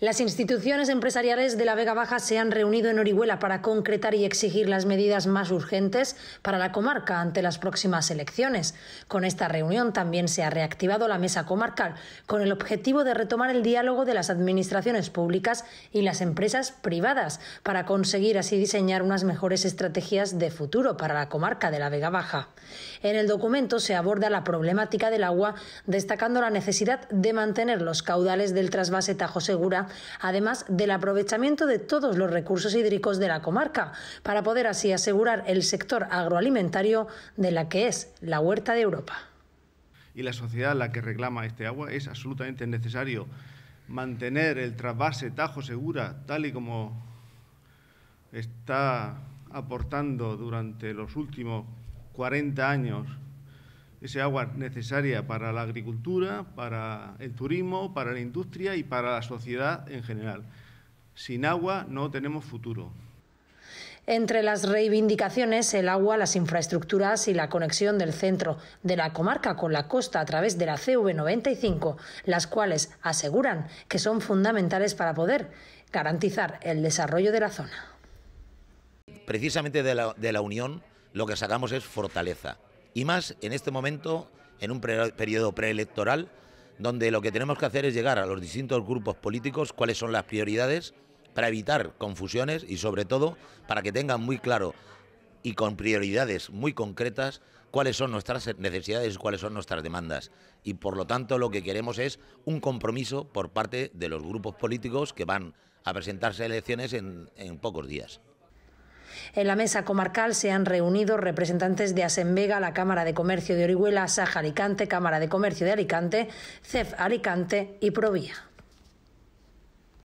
Las instituciones empresariales de la Vega Baja se han reunido en Orihuela para concretar y exigir las medidas más urgentes para la comarca ante las próximas elecciones. Con esta reunión también se ha reactivado la mesa comarcal con el objetivo de retomar el diálogo de las administraciones públicas y las empresas privadas para conseguir así diseñar unas mejores estrategias de futuro para la comarca de la Vega Baja. En el documento se aborda la problemática del agua, destacando la necesidad de mantener los caudales del trasvase Tajo Segura además del aprovechamiento de todos los recursos hídricos de la comarca, para poder así asegurar el sector agroalimentario de la que es la huerta de Europa. Y la sociedad la que reclama este agua es absolutamente necesario mantener el trasvase Tajo Segura tal y como está aportando durante los últimos 40 años ese agua necesaria para la agricultura, para el turismo, para la industria y para la sociedad en general. Sin agua no tenemos futuro. Entre las reivindicaciones, el agua, las infraestructuras y la conexión del centro de la comarca con la costa a través de la CV95, las cuales aseguran que son fundamentales para poder garantizar el desarrollo de la zona. Precisamente de la, de la Unión lo que sacamos es fortaleza y más en este momento, en un periodo preelectoral, donde lo que tenemos que hacer es llegar a los distintos grupos políticos cuáles son las prioridades para evitar confusiones y sobre todo para que tengan muy claro y con prioridades muy concretas cuáles son nuestras necesidades y cuáles son nuestras demandas. Y por lo tanto lo que queremos es un compromiso por parte de los grupos políticos que van a presentarse a elecciones en pocos días. En la mesa comarcal se han reunido representantes de Asenvega, la Cámara de Comercio de Orihuela, Saja Alicante, Cámara de Comercio de Alicante, CEF Alicante y Provía.